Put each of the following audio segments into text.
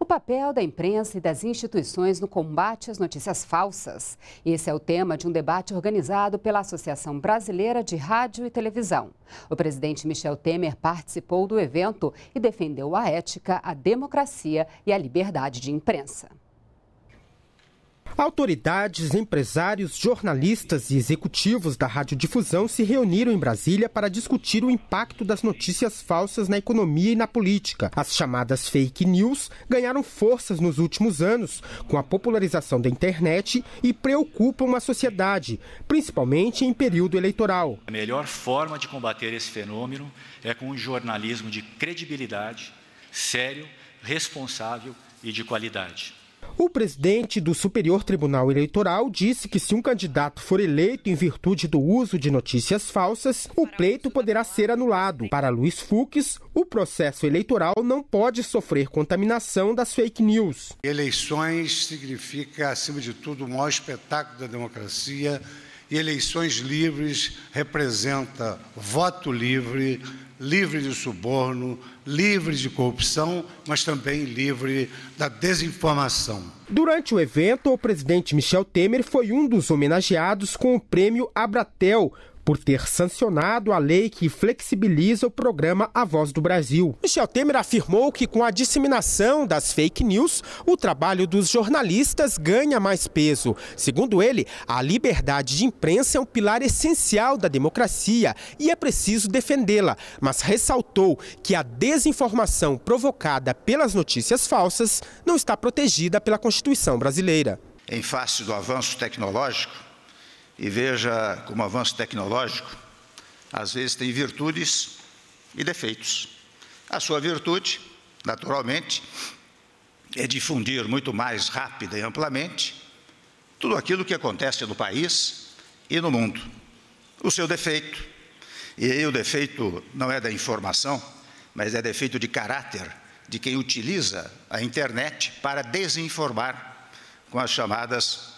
O papel da imprensa e das instituições no combate às notícias falsas. Esse é o tema de um debate organizado pela Associação Brasileira de Rádio e Televisão. O presidente Michel Temer participou do evento e defendeu a ética, a democracia e a liberdade de imprensa. Autoridades, empresários, jornalistas e executivos da radiodifusão se reuniram em Brasília para discutir o impacto das notícias falsas na economia e na política. As chamadas fake news ganharam forças nos últimos anos com a popularização da internet e preocupam a sociedade, principalmente em período eleitoral. A melhor forma de combater esse fenômeno é com um jornalismo de credibilidade, sério, responsável e de qualidade. O presidente do Superior Tribunal Eleitoral disse que se um candidato for eleito em virtude do uso de notícias falsas, o pleito poderá ser anulado. Para Luiz Fux, o processo eleitoral não pode sofrer contaminação das fake news. Eleições significa, acima de tudo, o maior espetáculo da democracia e eleições livres representa voto livre, livre de suborno, livre de corrupção, mas também livre da desinformação. Durante o evento, o presidente Michel Temer foi um dos homenageados com o prêmio Abratel por ter sancionado a lei que flexibiliza o programa A Voz do Brasil. Michel Temer afirmou que com a disseminação das fake news, o trabalho dos jornalistas ganha mais peso. Segundo ele, a liberdade de imprensa é um pilar essencial da democracia e é preciso defendê-la, mas ressaltou que a desinformação provocada pelas notícias falsas não está protegida pela Constituição brasileira. Em face do avanço tecnológico, e veja como o avanço tecnológico às vezes tem virtudes e defeitos. A sua virtude, naturalmente, é difundir muito mais rápida e amplamente tudo aquilo que acontece no país e no mundo. O seu defeito, e aí o defeito não é da informação, mas é defeito de caráter de quem utiliza a internet para desinformar com as chamadas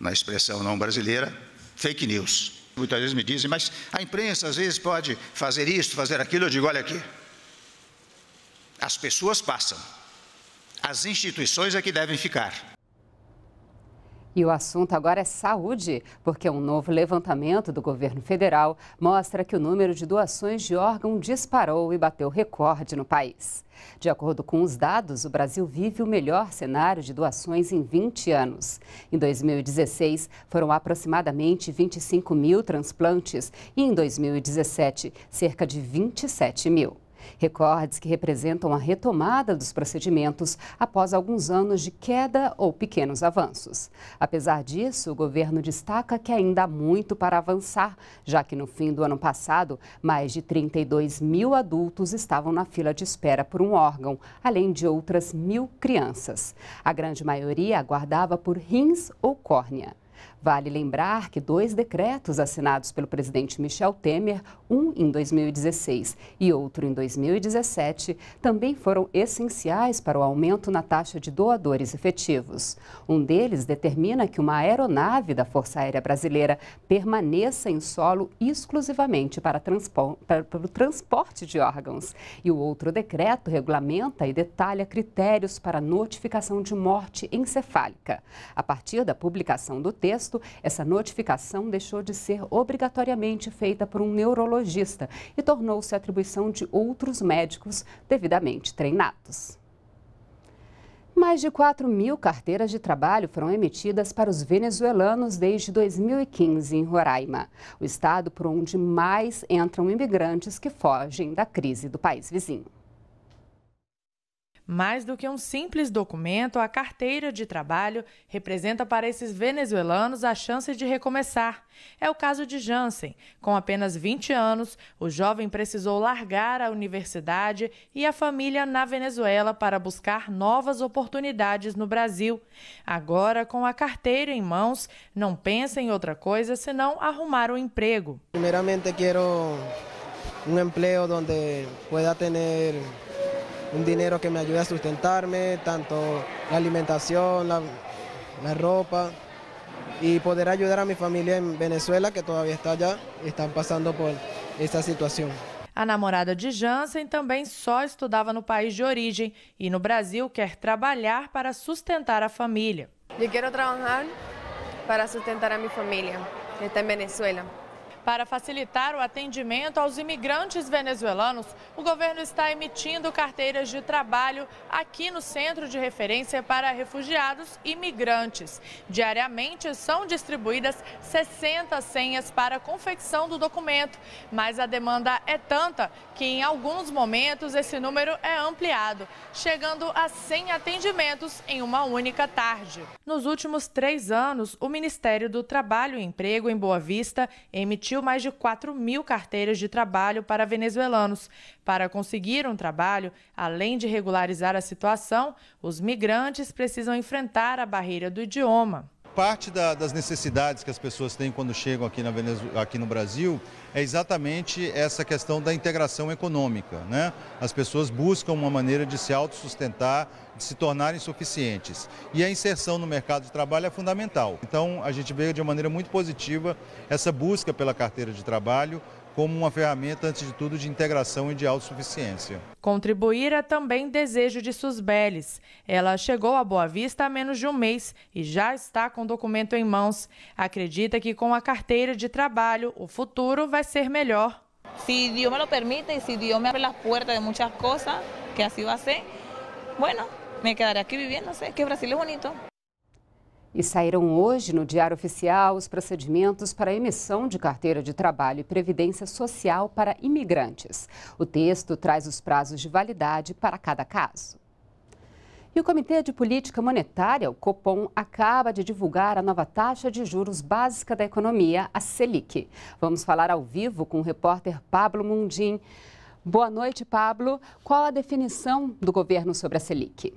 na expressão não brasileira, fake news. Muitas vezes me dizem, mas a imprensa às vezes pode fazer isso, fazer aquilo. Eu digo, olha aqui, as pessoas passam, as instituições é que devem ficar. E o assunto agora é saúde, porque um novo levantamento do governo federal mostra que o número de doações de órgão disparou e bateu recorde no país. De acordo com os dados, o Brasil vive o melhor cenário de doações em 20 anos. Em 2016, foram aproximadamente 25 mil transplantes e em 2017, cerca de 27 mil. Recordes que representam a retomada dos procedimentos após alguns anos de queda ou pequenos avanços. Apesar disso, o governo destaca que ainda há muito para avançar, já que no fim do ano passado, mais de 32 mil adultos estavam na fila de espera por um órgão, além de outras mil crianças. A grande maioria aguardava por rins ou córnea. Vale lembrar que dois decretos assinados pelo presidente Michel Temer, um em 2016 e outro em 2017, também foram essenciais para o aumento na taxa de doadores efetivos. Um deles determina que uma aeronave da Força Aérea Brasileira permaneça em solo exclusivamente para, para o transporte de órgãos. E o outro decreto regulamenta e detalha critérios para notificação de morte encefálica. A partir da publicação do texto, essa notificação deixou de ser obrigatoriamente feita por um neurologista e tornou-se atribuição de outros médicos devidamente treinados. Mais de 4 mil carteiras de trabalho foram emitidas para os venezuelanos desde 2015 em Roraima, o estado por onde mais entram imigrantes que fogem da crise do país vizinho. Mais do que um simples documento, a carteira de trabalho representa para esses venezuelanos a chance de recomeçar. É o caso de Jansen. Com apenas 20 anos, o jovem precisou largar a universidade e a família na Venezuela para buscar novas oportunidades no Brasil. Agora, com a carteira em mãos, não pensa em outra coisa senão arrumar um emprego. Primeiramente, quero um emprego onde pueda ter un dinero que me ayude a sustentarme, tanto la alimentación, la, la ropa, y poder ayudar a mi familia en Venezuela, que todavía está allá y están pasando por esta situación. A namorada de Jansen também só estudava no país de origem e no Brasil quer trabalhar para sustentar a família. Eu quero trabalhar para sustentar a minha família, que está em Venezuela. Para facilitar o atendimento aos imigrantes venezuelanos, o governo está emitindo carteiras de trabalho aqui no Centro de Referência para Refugiados e Migrantes. Diariamente são distribuídas 60 senhas para a confecção do documento, mas a demanda é tanta que em alguns momentos esse número é ampliado, chegando a 100 atendimentos em uma única tarde. Nos últimos três anos, o Ministério do Trabalho e Emprego em Boa Vista emitiu emitiu mais de 4 mil carteiras de trabalho para venezuelanos. Para conseguir um trabalho, além de regularizar a situação, os migrantes precisam enfrentar a barreira do idioma parte da, das necessidades que as pessoas têm quando chegam aqui, na Venezuela, aqui no Brasil é exatamente essa questão da integração econômica. Né? As pessoas buscam uma maneira de se autossustentar, de se tornarem suficientes. E a inserção no mercado de trabalho é fundamental. Então, a gente vê de uma maneira muito positiva essa busca pela carteira de trabalho, como uma ferramenta, antes de tudo, de integração e de autossuficiência. Contribuir é também desejo de Susbeles. Ela chegou a Boa Vista há menos de um mês e já está com o documento em mãos. Acredita que com a carteira de trabalho o futuro vai ser melhor. Se Deus me lo permite e se Deus me abre as portas de muitas coisas, que assim vai ser, bueno, me quedaré aqui vivendo, sé que Brasil é bonito. E saíram hoje no Diário Oficial os procedimentos para emissão de carteira de trabalho e previdência social para imigrantes. O texto traz os prazos de validade para cada caso. E o Comitê de Política Monetária, o Copom, acaba de divulgar a nova taxa de juros básica da economia, a Selic. Vamos falar ao vivo com o repórter Pablo Mundim. Boa noite, Pablo. Qual a definição do governo sobre a Selic?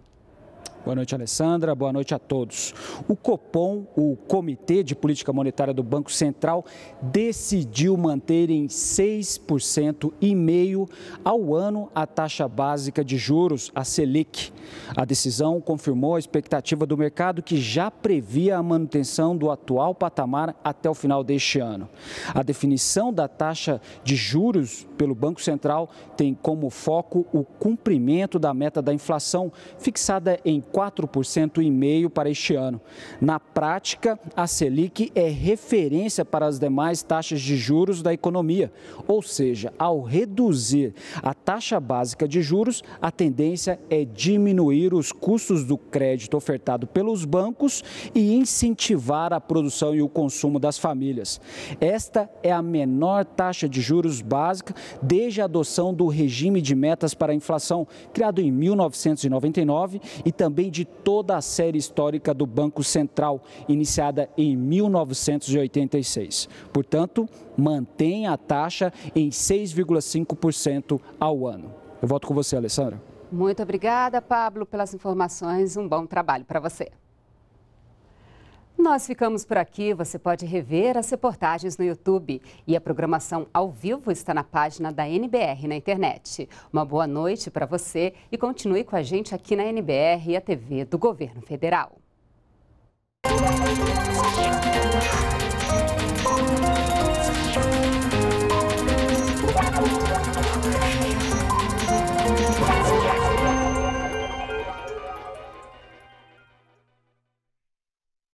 Boa noite, Alessandra. Boa noite a todos. O Copom, o Comitê de Política Monetária do Banco Central, decidiu manter em 6% e meio ao ano a taxa básica de juros, a Selic. A decisão confirmou a expectativa do mercado que já previa a manutenção do atual patamar até o final deste ano. A definição da taxa de juros pelo Banco Central tem como foco o cumprimento da meta da inflação fixada em 4,5% e meio para este ano. Na prática, a Selic é referência para as demais taxas de juros da economia, ou seja, ao reduzir a taxa básica de juros, a tendência é diminuir os custos do crédito ofertado pelos bancos e incentivar a produção e o consumo das famílias. Esta é a menor taxa de juros básica desde a adoção do regime de metas para a inflação, criado em 1999 e também também de toda a série histórica do Banco Central, iniciada em 1986. Portanto, mantém a taxa em 6,5% ao ano. Eu volto com você, Alessandra. Muito obrigada, Pablo, pelas informações. Um bom trabalho para você. Nós ficamos por aqui. Você pode rever as reportagens no YouTube. E a programação ao vivo está na página da NBR na internet. Uma boa noite para você e continue com a gente aqui na NBR e a TV do Governo Federal.